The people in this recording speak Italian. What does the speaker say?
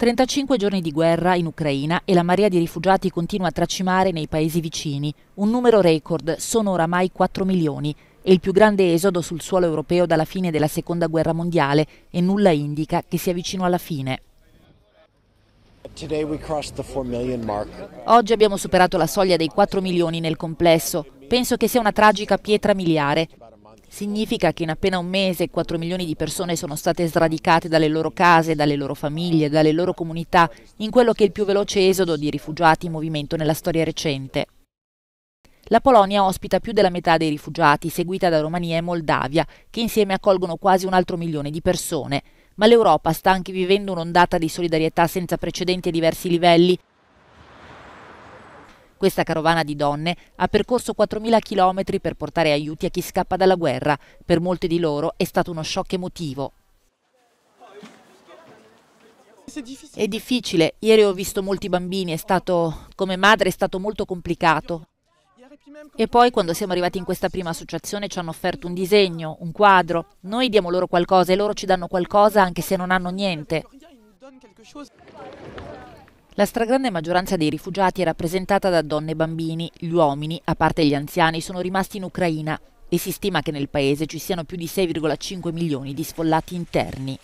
35 giorni di guerra in Ucraina e la marea di rifugiati continua a tracimare nei paesi vicini. Un numero record, sono oramai 4 milioni. È il più grande esodo sul suolo europeo dalla fine della Seconda Guerra Mondiale e nulla indica che sia vicino alla fine. Oggi abbiamo superato la soglia dei 4 milioni nel complesso. Penso che sia una tragica pietra miliare. Significa che in appena un mese 4 milioni di persone sono state sradicate dalle loro case, dalle loro famiglie, dalle loro comunità, in quello che è il più veloce esodo di rifugiati in movimento nella storia recente. La Polonia ospita più della metà dei rifugiati, seguita da Romania e Moldavia, che insieme accolgono quasi un altro milione di persone. Ma l'Europa sta anche vivendo un'ondata di solidarietà senza precedenti a diversi livelli, questa carovana di donne ha percorso 4.000 km per portare aiuti a chi scappa dalla guerra. Per molte di loro è stato uno shock emotivo. È difficile. Ieri ho visto molti bambini, stato, come madre è stato molto complicato. E poi quando siamo arrivati in questa prima associazione ci hanno offerto un disegno, un quadro. Noi diamo loro qualcosa e loro ci danno qualcosa anche se non hanno niente. La stragrande maggioranza dei rifugiati è rappresentata da donne e bambini. Gli uomini, a parte gli anziani, sono rimasti in Ucraina e si stima che nel paese ci siano più di 6,5 milioni di sfollati interni.